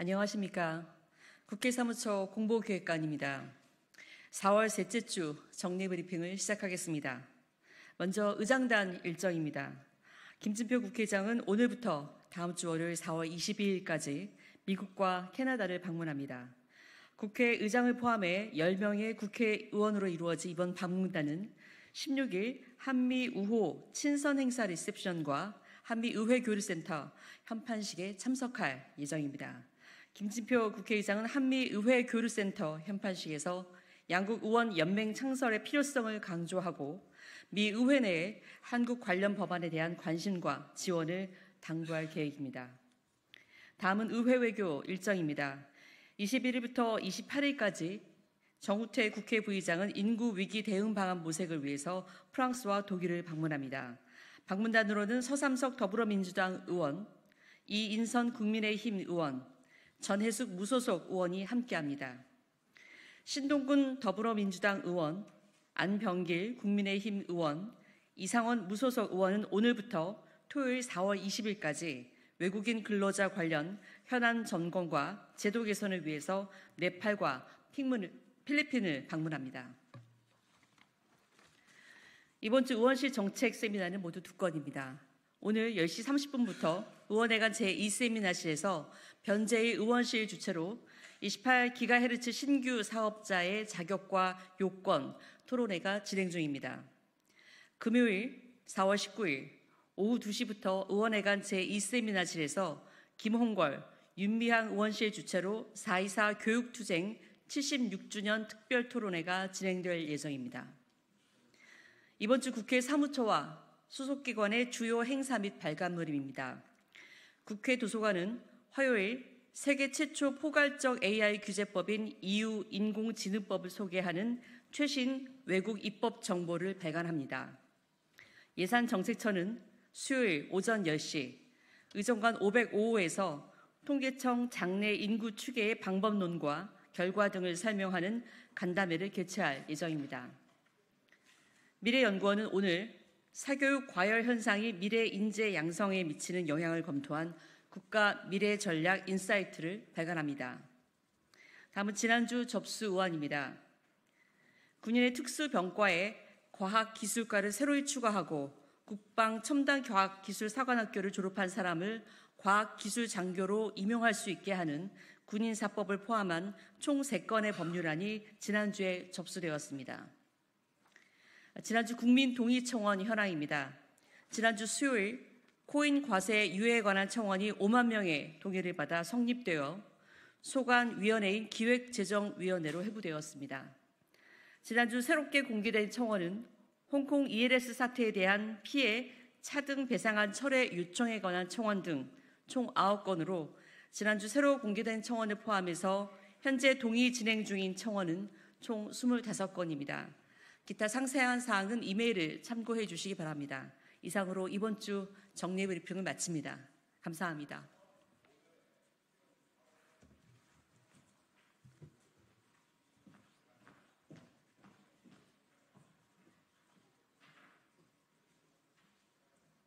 안녕하십니까. 국회사무처 공보기획관입니다. 4월 셋째 주 정례 브리핑을 시작하겠습니다. 먼저 의장단 일정입니다. 김진표 국회장은 의 오늘부터 다음 주 월요일 4월 22일까지 미국과 캐나다를 방문합니다. 국회 의장을 포함해 10명의 국회의원으로 이루어진 이번 방문단은 16일 한미 우호 친선 행사 리셉션과 한미 의회 교류센터 현판식에 참석할 예정입니다. 김진표 국회의장은 한미의회 교류센터 현판식에서 양국 의원 연맹 창설의 필요성을 강조하고 미 의회 내에 한국 관련 법안에 대한 관심과 지원을 당부할 계획입니다. 다음은 의회 외교 일정입니다. 21일부터 28일까지 정우태 국회 부의장은 인구 위기 대응 방안 모색을 위해서 프랑스와 독일을 방문합니다. 방문단으로는 서삼석 더불어민주당 의원, 이인선 국민의힘 의원, 전혜숙 무소속 의원이 함께합니다. 신동근 더불어민주당 의원, 안병길 국민의힘 의원, 이상원 무소속 의원은 오늘부터 토요일 4월 20일까지 외국인 근로자 관련 현안 점검과 제도 개선을 위해서 네팔과 필리핀을 방문합니다. 이번 주 의원실 정책 세미나는 모두 두 건입니다. 오늘 10시 30분부터 의원회관 제2세미나실에서 변제의 의원실 주최로 28기가헤르츠 신규 사업자의 자격과 요건 토론회가 진행 중입니다. 금요일 4월 19일 오후 2시부터 의원회관 제2세미나실에서 김홍걸, 윤미향 의원실 주최로 4.24 교육투쟁 76주년 특별 토론회가 진행될 예정입니다. 이번 주 국회 사무처와 수속기관의 주요 행사 및 발간물입니다. 국회 도서관은 화요일 세계 최초 포괄적 AI 규제법인 EU 인공지능법을 소개하는 최신 외국 입법 정보를 발간합니다 예산정책처는 수요일 오전 10시 의정관 505호에서 통계청 장례 인구 추계의 방법론과 결과 등을 설명하는 간담회를 개최할 예정입니다. 미래연구원은 오늘 사교육 과열 현상이 미래 인재 양성에 미치는 영향을 검토한 국가 미래 전략 인사이트를 발간합니다. 다음은 지난주 접수 의안입니다. 군인의 특수병과에 과학기술과를 새로이 추가하고 국방 첨단 과학기술사관학교를 졸업한 사람을 과학기술장교로 임용할 수 있게 하는 군인사법을 포함한 총 3건의 법률안이 지난주에 접수되었습니다. 지난주 국민 동의 청원 현황입니다. 지난주 수요일 코인 과세 유예에 관한 청원이 5만 명의 동의를 받아 성립되어 소관위원회인 기획재정위원회로 회부되었습니다. 지난주 새롭게 공개된 청원은 홍콩 ELS 사태에 대한 피해 차등 배상안 철회 요청에 관한 청원 등 총 9건으로 지난주 새로 공개된 청원을 포함해서 현재 동의 진행 중인 청원은 총 25건입니다. 기타 상세한 사항은 이메일을 참고해 주시기 바랍니다. 이상으로 이번 주 정례 브리핑을 마칩니다. 감사합니다.